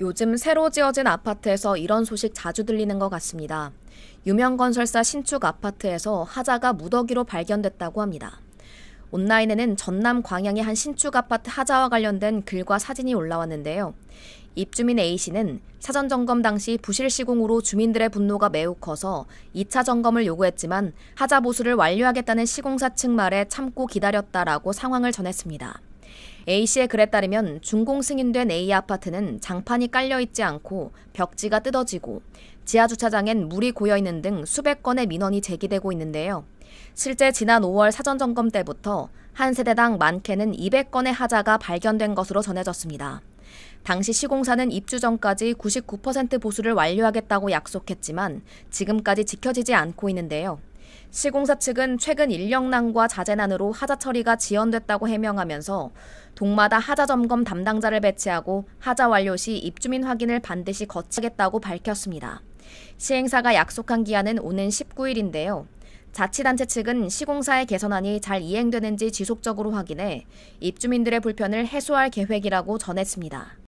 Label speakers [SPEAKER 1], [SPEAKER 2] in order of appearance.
[SPEAKER 1] 요즘 새로 지어진 아파트에서 이런 소식 자주 들리는 것 같습니다. 유명 건설사 신축 아파트에서 하자가 무더기로 발견됐다고 합니다. 온라인에는 전남 광양의 한 신축 아파트 하자와 관련된 글과 사진이 올라왔는데요. 입주민 A씨는 사전 점검 당시 부실 시공으로 주민들의 분노가 매우 커서 2차 점검을 요구했지만 하자 보수를 완료하겠다는 시공사 측 말에 참고 기다렸다라고 상황을 전했습니다. A씨의 글에 따르면 중공 승인된 A 아파트는 장판이 깔려있지 않고 벽지가 뜯어지고 지하 주차장엔 물이 고여 있는 등 수백 건의 민원이 제기되고 있는데요. 실제 지난 5월 사전 점검 때부터 한 세대당 많게는 200건의 하자가 발견된 것으로 전해졌습니다. 당시 시공사는 입주 전까지 99% 보수를 완료하겠다고 약속했지만 지금까지 지켜지지 않고 있는데요. 시공사 측은 최근 인력난과 자재난으로 하자 처리가 지연됐다고 해명하면서 동마다 하자 점검 담당자를 배치하고 하자 완료 시 입주민 확인을 반드시 거치겠다고 밝혔습니다. 시행사가 약속한 기한은 오는 19일인데요. 자치단체 측은 시공사의 개선안이 잘 이행되는지 지속적으로 확인해 입주민들의 불편을 해소할 계획이라고 전했습니다.